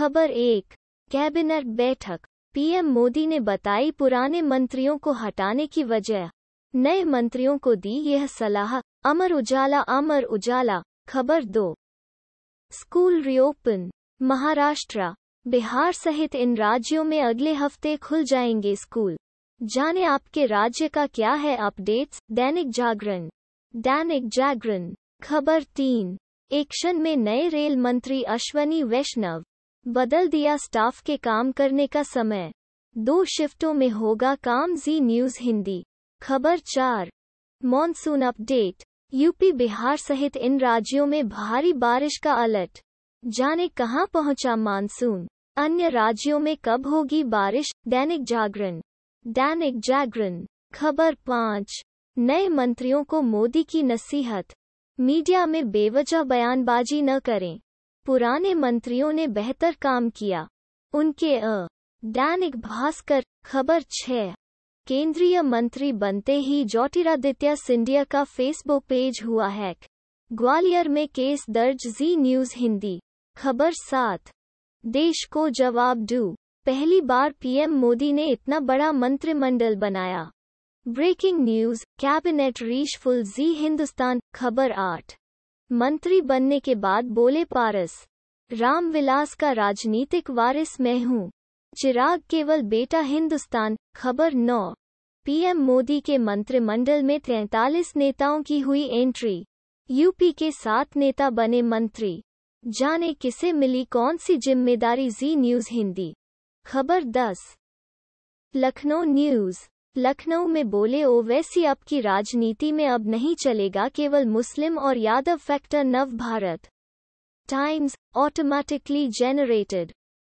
खबर एक कैबिनेट बैठक पीएम मोदी ने बताई पुराने मंत्रियों को हटाने की वजह नए मंत्रियों को दी यह सलाह अमर उजाला अमर उजाला खबर दो स्कूल रिओपन महाराष्ट्र बिहार सहित इन राज्यों में अगले हफ्ते खुल जाएंगे स्कूल जाने आपके राज्य का क्या है अपडेट्स दैनिक जागरण दैनिक जागरण खबर तीन एक्शन में नए रेल मंत्री अश्वनी वैष्णव बदल दिया स्टाफ के काम करने का समय दो शिफ्टों में होगा काम जी न्यूज हिंदी खबर चार मॉनसून अपडेट यूपी बिहार सहित इन राज्यों में भारी बारिश का अलर्ट जाने कहां पहुंचा मानसून अन्य राज्यों में कब होगी बारिश दैनिक जागरण दैनिक जागरण खबर पाँच नए मंत्रियों को मोदी की नसीहत मीडिया में बेवजह बयानबाजी न करें पुराने मंत्रियों ने बेहतर काम किया उनके अ दैनिक भास्कर खबर छह केंद्रीय मंत्री बनते ही ज्योतिरादित्य सिंधिया का फेसबुक पेज हुआ हैक ग्वालियर में केस दर्ज जी न्यूज हिंदी खबर सात देश को जवाब डू पहली बार पीएम मोदी ने इतना बड़ा मंत्रिमंडल बनाया breaking news cabinet reshuffle Zee Hindustan खबर आठ मंत्री बनने के बाद बोले पारस रामविलास का राजनीतिक वारिस मैं हूँ चिराग केवल बेटा हिंदुस्तान खबर नौ पीएम मोदी के मंत्रिमंडल में तैंतालीस नेताओं की हुई एंट्री यूपी के सात नेता बने मंत्री जाने किसे मिली कौन सी जिम्मेदारी जी न्यूज हिंदी खबर दस लखनऊ न्यूज लखनऊ में बोले ओवैसी अब की राजनीति में अब नहीं चलेगा केवल मुस्लिम और यादव फैक्टर नव भारत टाइम्स ऑटोमेटिकली जनरेटेड